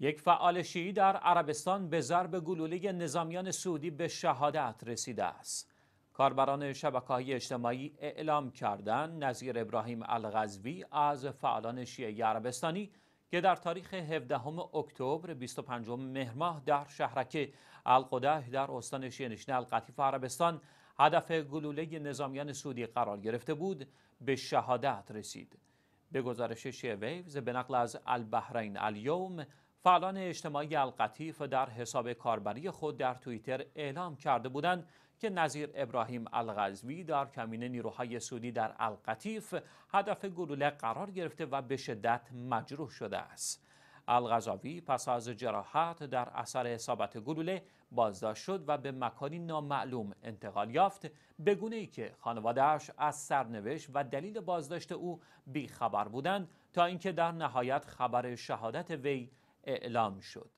یک فعال شیعی در عربستان به ضرب گلوله نظامیان سعودی به شهادت رسیده است. کاربران شبکه‌های اجتماعی اعلام کردن نظیر ابراهیم الغزوی از فعالان شیعه عربستانی که در تاریخ 17 اکتبر 25 مهرماه در شهرک القده در استان نشین القطیف عربستان هدف گلوله نظامیان سعودی قرار گرفته بود به شهادت رسید. به گزارش شیعه ویوز به نقل از البحرین الیوم فعالان اجتماعی القطیف در حساب کاربری خود در توییتر اعلام کرده بودند که نظیر ابراهیم الغزوی در کمین نیروهای سودی در القطیف هدف گلوله قرار گرفته و به شدت مجروح شده است. الغزاوی پس از جراحت در اثر حسابت گلوله بازداشت شد و به مکانی نامعلوم انتقال یافت به ای که خانوادهش از سرنوشت و دلیل بازداشت او بیخبر بودند تا اینکه در نهایت خبر شهادت وی اعلام شد